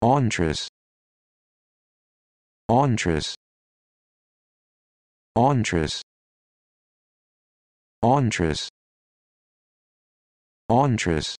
Entrees. Entrees. Entrees. Entrees. Entrees.